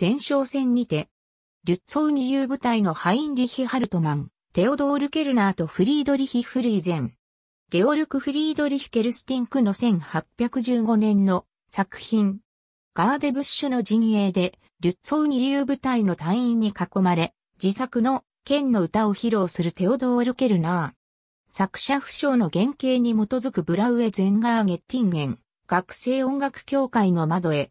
前哨戦にて、リュッツォウニ遊部隊のハインリヒ・ハルトマン、テオドール・ケルナーとフリードリヒ・フリーゼン、ゲオルク・フリードリヒ・ケルスティンクの1815年の作品、ガーデブッシュの陣営で、リュッツォウニ遊部隊の隊員に囲まれ、自作の剣の歌を披露するテオドール・ケルナー。作者不詳の原型に基づくブラウエ・ゼンガー・ゲッティンゲン、学生音楽協会の窓へ、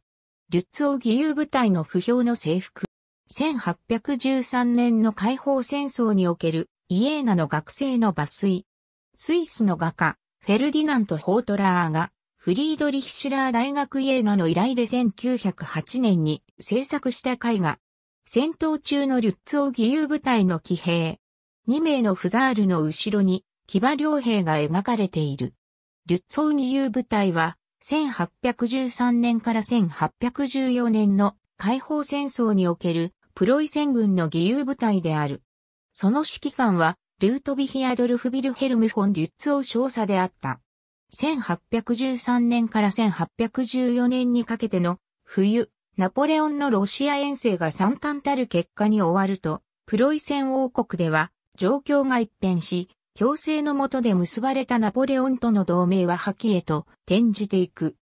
リュッツオ義勇部隊の不評の征服。1813年の解放戦争におけるイエーナの学生の抜粋。スイスの画家、フェルディナント・ホートラーが、フリードリヒシュラー大学イエーナの依頼で1908年に制作した絵画。戦闘中のリュッツオ義勇部隊の騎兵。2名のフザールの後ろに、騎馬両兵が描かれている。リュッツオ義勇部隊は、1813年から1814年の解放戦争におけるプロイセン軍の義勇部隊である。その指揮官はルートビヒ・アドルフ・ビルヘルム・フォン・リュッツオ少佐であった。1813年から1814年にかけての冬、ナポレオンのロシア遠征が惨憺たる結果に終わると、プロイセン王国では状況が一変し、強制の下で結ばれたナポレオンとの同盟は破棄へと転じていく。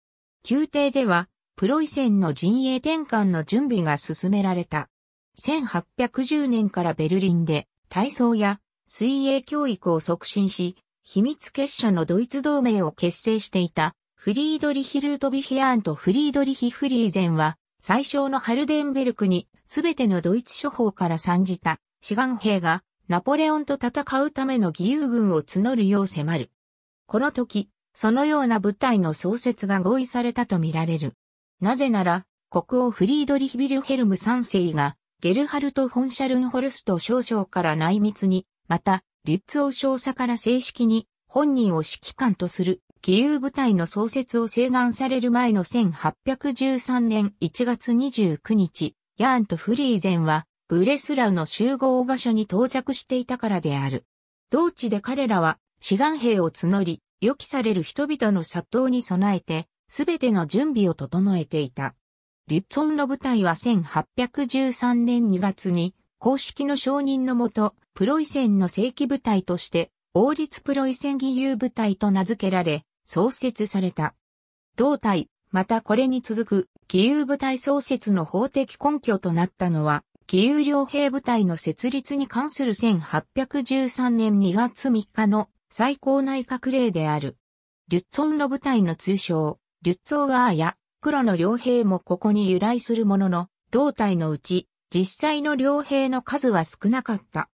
宮廷では、プロイセンの陣営転換の準備が進められた。1810年からベルリンで体操や水泳教育を促進し、秘密結社のドイツ同盟を結成していたフリードリヒ・ルートビヒアーンとフリードリヒ・フリーゼンは、最小のハルデンベルクにすべてのドイツ諸法から参じた志願兵がナポレオンと戦うための義勇軍を募るよう迫る。この時、そのような部隊の創設が合意されたとみられる。なぜなら、国王フリードリヒビルヘルム3世が、ゲルハルト・フォンシャルンホルスト少将から内密に、また、リュッツ王少佐から正式に、本人を指揮官とする、義勇部隊の創設を請願される前の1813年1月29日、ヤーンとフリーゼンは、ブレスラウの集合場所に到着していたからである。同地で彼らは志願兵を募り、予期される人々の殺到に備えて、すべての準備を整えていた。リュッツォンの部隊は1813年2月に、公式の承認のもと、プロイセンの正規部隊として、王立プロイセン義勇部隊と名付けられ、創設された。同隊、またこれに続く、義勇部隊創設の法的根拠となったのは、義勇両兵部隊の設立に関する1813年2月3日の最高内閣令である。リュッツォンの部隊の通称、リュッツォーガーや黒の両兵もここに由来するものの、胴体のうち実際の両兵の数は少なかった。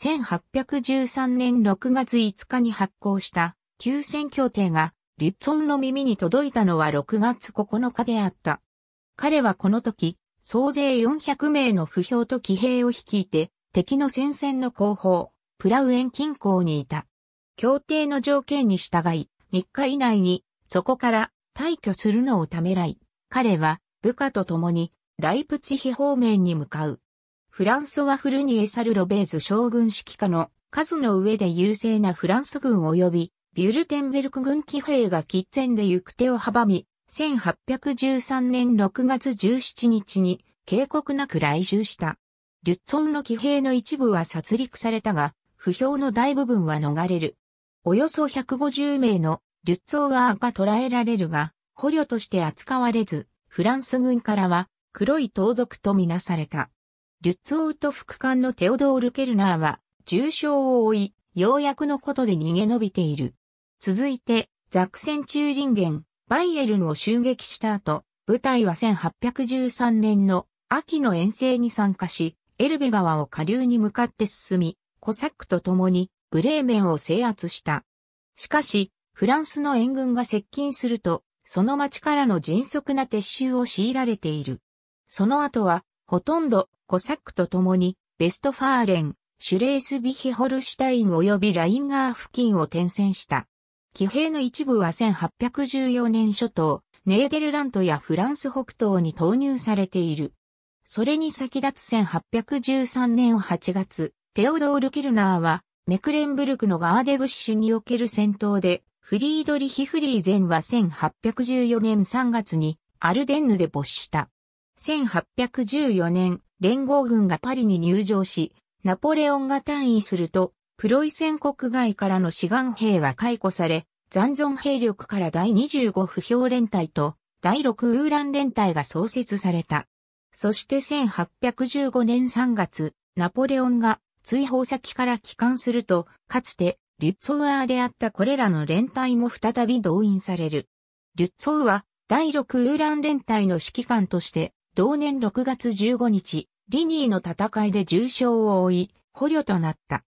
1813年6月5日に発行した休戦協定がリュッツォンの耳に届いたのは6月9日であった。彼はこの時、総勢400名の不評と騎兵を率いて、敵の戦線の後方、プラウエン近郊にいた。協定の条件に従い、3日以内に、そこから退去するのをためらい、彼は部下と共にライプチヒ方面に向かう。フランソワ・フルニエサル・ロベーズ将軍指揮下の数の上で優勢なフランス軍及びビュルテンベルク軍騎兵が喫煙で行く手を阻み、1813年6月17日に警告なく来住した。リュッツォンの騎兵の一部は殺戮されたが、不評の大部分は逃れる。およそ150名のリュッツォーガーが捕らえられるが、捕虜として扱われず、フランス軍からは黒い盗賊とみなされた。リュッツォーと副官のテオドール・ケルナーは重傷を負い、ようやくのことで逃げ延びている。続いて、ザクセンンゲン、バイエルンを襲撃した後、部隊は1813年の秋の遠征に参加し、エルベ川を下流に向かって進み、コサックと共にブレーメンを制圧した。しかし、フランスの援軍が接近すると、その町からの迅速な撤収を強いられている。その後は、ほとんどコサックと共に、ベストファーレン、シュレースビヒホルシュタイン及びラインガー付近を転戦した。騎兵の一部は1814年初頭、ネーデルラントやフランス北東に投入されている。それに先立つ1813年8月、テオドール・ケルナーは、メクレンブルクのガーデブッシュにおける戦闘で、フリードリヒ・フリーゼンは1814年3月にアルデンヌで没した。1814年、連合軍がパリに入場し、ナポレオンが退位すると、プロイセン国外からの志願兵は解雇され、残存兵力から第25不評連隊と第6ウーラン連隊が創設された。そして1815年3月、ナポレオンが追放先から帰還すると、かつてリュッツォーアーであったこれらの連隊も再び動員される。リュッツォーは第6ウーラン連隊の指揮官として、同年6月15日、リニーの戦いで重傷を負い、捕虜となった。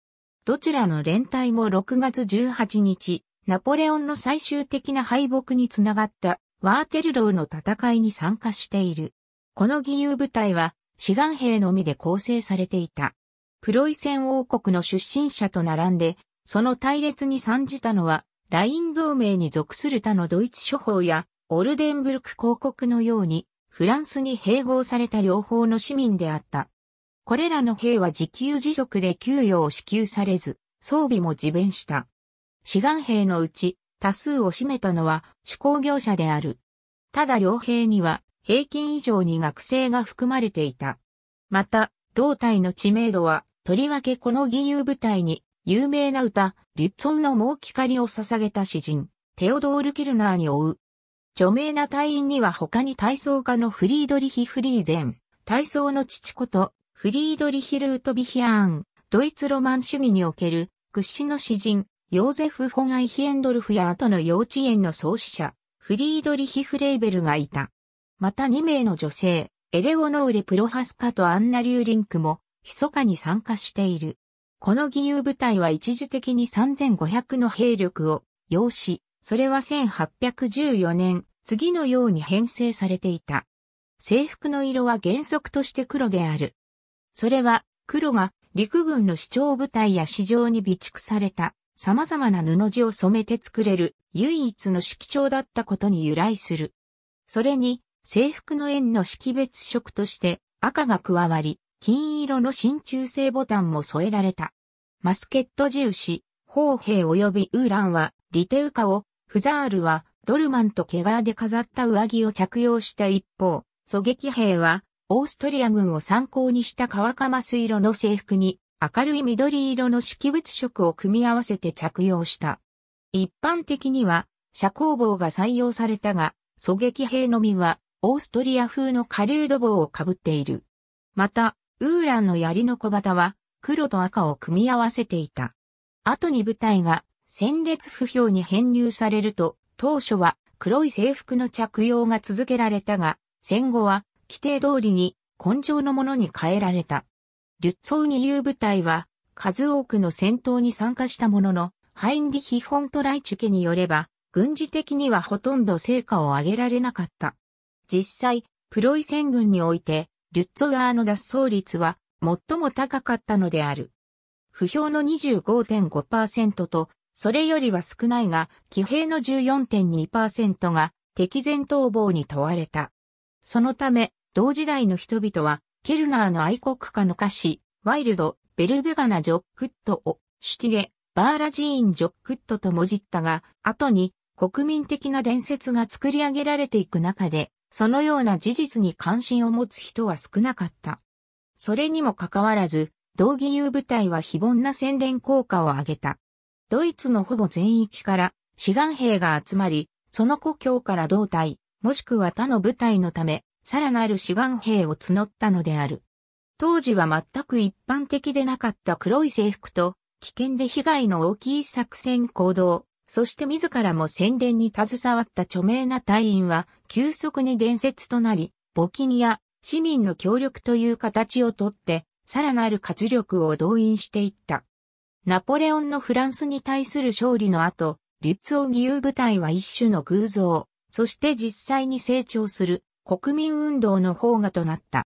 どちらの連帯も6月18日、ナポレオンの最終的な敗北につながったワーテルローの戦いに参加している。この義勇部隊は志願兵のみで構成されていた。プロイセン王国の出身者と並んで、その隊列に参じたのは、ライン同盟に属する他のドイツ諸法や、オルデンブルク公国のように、フランスに併合された両方の市民であった。これらの兵は自給自足で給与を支給されず、装備も自弁した。志願兵のうち多数を占めたのは手工業者である。ただ両兵には平均以上に学生が含まれていた。また、胴体の知名度は、とりわけこの義勇部隊に有名な歌、リュッツォンの猛光を捧げた詩人、テオドール・ケルナーに追う。著名な隊員には他に体操家のフリードリヒ・フリーゼン、体操の父ことフリードリヒ・ルートビヒアーン、ドイツロマン主義における屈指の詩人、ヨーゼフ・フォガイヒエンドルフや後の幼稚園の創始者、フリードリヒ・フレーベルがいた。また2名の女性、エレオノーレ・プロハスカとアンナ・リューリンクも、密かに参加している。この義勇部隊は一時的に3500の兵力を要し、それは1814年、次のように編成されていた。制服の色は原則として黒である。それは黒が陸軍の主張部隊や市場に備蓄された様々な布地を染めて作れる唯一の色調だったことに由来する。それに制服の縁の識別色として赤が加わり、金色の真鍮製ボタンも添えられた。マスケット地牛、砲兵及びウーランはリテウカを、フザールはドルマンと毛皮で飾った上着を着用した一方、狙撃兵はオーストリア軍を参考にした川釜水色の制服に明るい緑色の識物色を組み合わせて着用した。一般的には遮光棒が採用されたが、狙撃兵のみはオーストリア風の狩人棒を被っている。また、ウーランの槍の小旗は黒と赤を組み合わせていた。後に部隊が戦列不評に編入されると、当初は黒い制服の着用が続けられたが、戦後は規定通りに、根性のものに変えられた。リュッツォウニ遊部隊は、数多くの戦闘に参加したものの、ハインリヒ・フォントライチュケによれば、軍事的にはほとんど成果を上げられなかった。実際、プロイセン軍において、リュッツォガーの脱走率は最も高かったのである。不評の25.5%と、それよりは少ないが、騎兵の14.2%が敵前逃亡に問われた。そのため、同時代の人々は、ケルナーの愛国歌の歌詞、ワイルド、ベルベガナ・ジョックットを、シュティレ、バーラジーン・ジョックットともじったが、後に国民的な伝説が作り上げられていく中で、そのような事実に関心を持つ人は少なかった。それにもかかわらず、同義友部隊は非凡な宣伝効果を上げた。ドイツのほぼ全域から志願兵が集まり、その故郷から同隊、もしくは他の部隊のため、さらなる志願兵を募ったのである。当時は全く一般的でなかった黒い制服と、危険で被害の大きい作戦行動、そして自らも宣伝に携わった著名な隊員は、急速に伝説となり、募金や市民の協力という形をとって、さらなる活力を動員していった。ナポレオンのフランスに対する勝利の後、リュッツオ義勇部隊は一種の偶像、そして実際に成長する国民運動の方がとなった。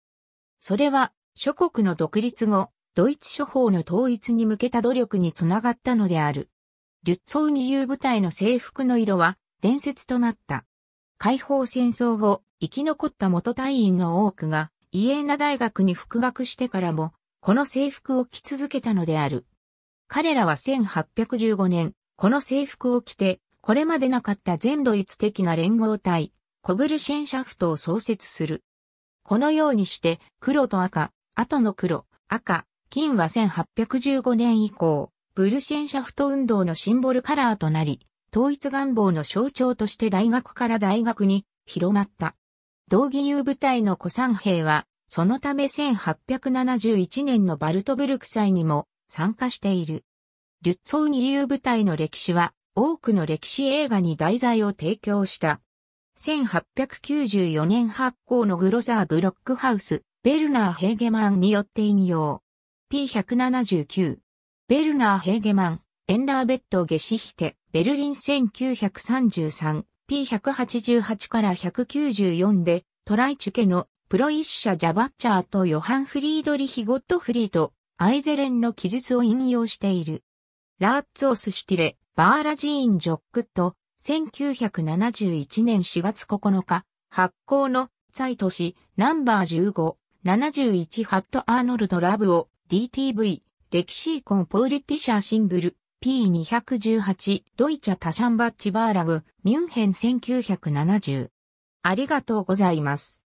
それは、諸国の独立後、ドイツ諸法の統一に向けた努力につながったのである。リュッツォウュー部隊の制服の色は伝説となった。解放戦争後、生き残った元隊員の多くが、イエーナ大学に復学してからも、この制服を着続けたのである。彼らは1815年、この制服を着て、これまでなかった全ドイツ的な連合体、コブルシェンシャフトを創設する。このようにして黒と赤、後の黒、赤、金は1815年以降、ブルシェンシャフト運動のシンボルカラーとなり、統一願望の象徴として大学から大学に広まった。同義勇部隊の古参兵は、そのため1871年のバルトブルク祭にも参加している。リュッツォウ義勇部隊の歴史は、多くの歴史映画に題材を提供した。1894年発行のグロサーブロックハウス、ベルナー・ヘーゲマンによって引用。P179。ベルナー・ヘーゲマン、エンラーベット・ゲシヒテ、ベルリン 1933P188 から194で、トライチュケのプロイッシャ・ジャバッチャーとヨハン・フリードリヒ・ゴットフリーと、アイゼレンの記述を引用している。ラーツオス・シュティレ、バーラジーン・ジョックと、1971年4月9日、発行の、在都市、ナンバー15、71ハットアーノルド・ラブを、DTV、歴史コンポーリティシャーシンブル、P218、ドイチャ・タシャンバッチ・バーラグ、ミュンヘン1970。ありがとうございます。